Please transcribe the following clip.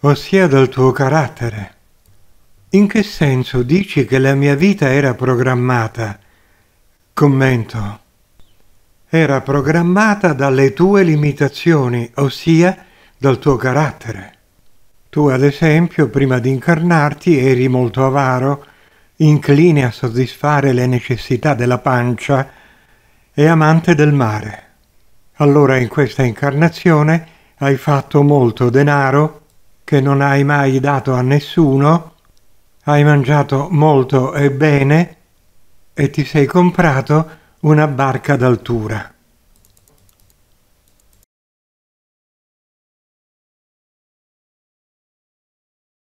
ossia dal tuo carattere. In che senso dici che la mia vita era programmata? Commento. Era programmata dalle tue limitazioni, ossia dal tuo carattere. Tu, ad esempio, prima di incarnarti eri molto avaro, incline a soddisfare le necessità della pancia e amante del mare. Allora in questa incarnazione hai fatto molto denaro che non hai mai dato a nessuno, hai mangiato molto e bene e ti sei comprato una barca d'altura.